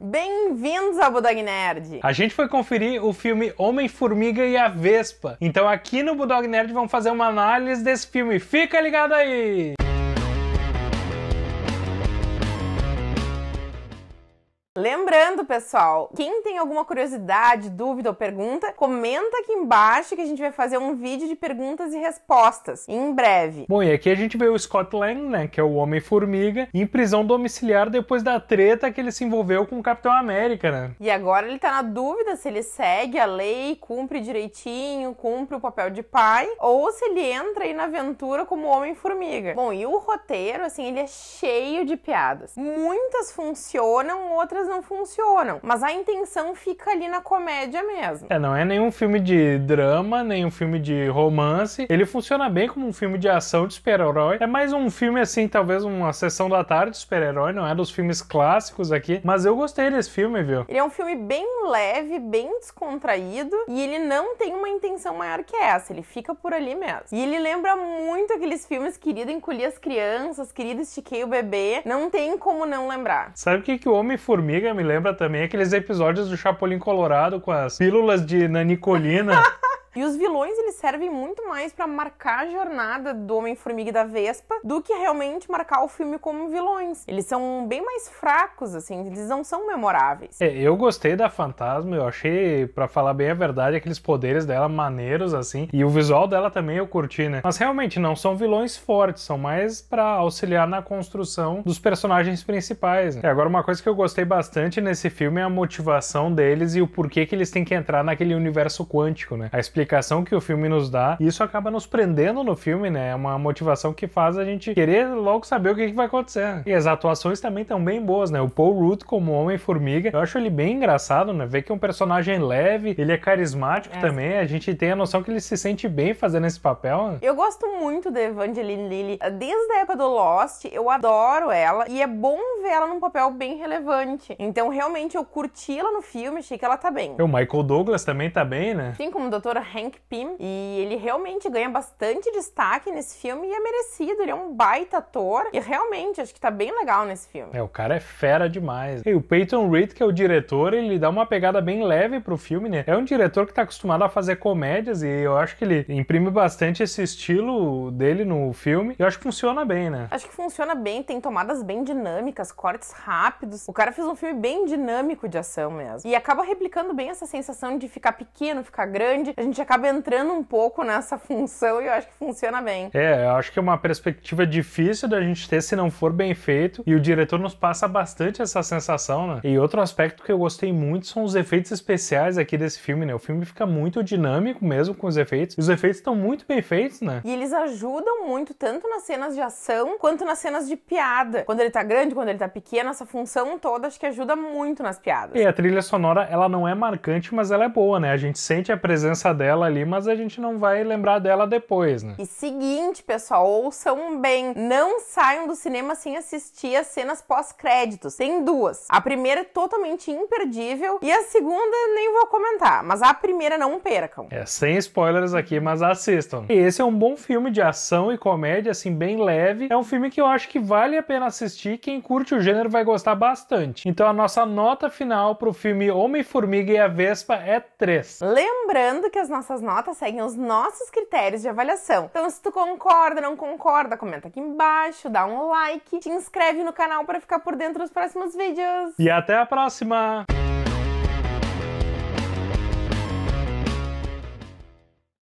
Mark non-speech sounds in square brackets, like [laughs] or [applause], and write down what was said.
Bem-vindos ao Budog Nerd! A gente foi conferir o filme Homem-Formiga e a Vespa. Então aqui no Budog Nerd vamos fazer uma análise desse filme. Fica ligado aí! Lembrando, pessoal, quem tem alguma curiosidade, dúvida ou pergunta, comenta aqui embaixo que a gente vai fazer um vídeo de perguntas e respostas em breve. Bom, e aqui a gente vê o Scott Lang, né, que é o Homem-Formiga, em prisão domiciliar depois da treta que ele se envolveu com o Capitão América, né? E agora ele tá na dúvida se ele segue a lei, cumpre direitinho, cumpre o papel de pai, ou se ele entra aí na aventura como Homem-Formiga. Bom, e o roteiro, assim, ele é cheio de piadas. Muitas funcionam, outras coisas não funcionam, mas a intenção fica ali na comédia mesmo. É, não é nenhum filme de drama, nem um filme de romance. Ele funciona bem como um filme de ação de super-herói. É mais um filme assim, talvez uma sessão da tarde de super-herói, não é dos filmes clássicos aqui, mas eu gostei desse filme, viu? Ele é um filme bem leve, bem descontraído e ele não tem uma intenção maior que essa, ele fica por ali mesmo. E ele lembra muito aqueles filmes Querido Encolhi as Crianças, Querido Estiquei o Bebê, não tem como não lembrar. Sabe o que, que o Homem-Formiga formiga me lembra também aqueles episódios do Chapolin Colorado com as pílulas de nanicolina. [laughs] E os vilões, eles servem muito mais para marcar a jornada do Homem-Formiga e da Vespa do que realmente marcar o filme como vilões. Eles são bem mais fracos, assim, eles não são memoráveis. É, eu gostei da Fantasma, eu achei, para falar bem a verdade, aqueles poderes dela maneiros, assim, e o visual dela também eu curti, né? Mas realmente não são vilões fortes, são mais para auxiliar na construção dos personagens principais. Né? E agora, uma coisa que eu gostei bastante nesse filme é a motivação deles e o porquê que eles têm que entrar naquele universo quântico, né? A explicação explicação que o filme nos dá. E isso acaba nos prendendo no filme, né? É uma motivação que faz a gente querer logo saber o que, que vai acontecer. E as atuações também estão bem boas, né? O Paul Rudd como Homem-Formiga, eu acho ele bem engraçado, né? Ver que é um personagem leve, ele é carismático é. também. A gente tem a noção que ele se sente bem fazendo esse papel. Né? Eu gosto muito da Evangeline Lilly. Desde a época do Lost, eu adoro ela. E é bom ver ela num papel bem relevante. Então, realmente, eu curti ela no filme, achei que ela tá bem. O Michael Douglas também tá bem, né? Sim, como Doutora Hank Pym, e ele realmente ganha bastante destaque nesse filme e é merecido, ele é um baita ator e realmente acho que tá bem legal nesse filme. É, o cara é fera demais. E o Peyton Reed, que é o diretor, ele dá uma pegada bem leve pro filme, né? É um diretor que tá acostumado a fazer comédias e eu acho que ele imprime bastante esse estilo dele no filme. E eu acho que funciona bem, né? Acho que funciona bem, tem tomadas bem dinâmicas, cortes rápidos. O cara fez um filme bem dinâmico de ação mesmo. E acaba replicando bem essa sensação de ficar pequeno, ficar grande. A gente acaba entrando um pouco nessa função e eu acho que funciona bem. É, eu acho que é uma perspectiva difícil da gente ter se não for bem feito e o diretor nos passa bastante essa sensação, né? E outro aspecto que eu gostei muito são os efeitos especiais aqui desse filme, né? O filme fica muito dinâmico mesmo com os efeitos. E os efeitos estão muito bem feitos, né? E eles ajudam muito tanto nas cenas de ação quanto nas cenas de piada. Quando ele tá grande, quando ele tá pequeno, essa função toda acho que ajuda muito nas piadas. E a trilha sonora, ela não é marcante, mas ela é boa, né? A gente sente a presença dela ali, mas a gente não vai lembrar dela depois, né? E seguinte, pessoal, ouçam bem. Não saiam do cinema sem assistir as cenas pós-créditos. Tem duas. A primeira é totalmente imperdível e a segunda nem vou comentar, mas a primeira não percam. É, sem spoilers aqui, mas assistam. E esse é um bom filme de ação e comédia, assim, bem leve. É um filme que eu acho que vale a pena assistir. Quem curte o gênero vai gostar bastante. Então a nossa nota final pro filme Homem-Formiga e a Vespa é 3. Lembrando que as nossas nossas notas seguem os nossos critérios de avaliação. Então, se tu concorda, ou não concorda, comenta aqui embaixo, dá um like, te inscreve no canal para ficar por dentro dos próximos vídeos. E até a próxima!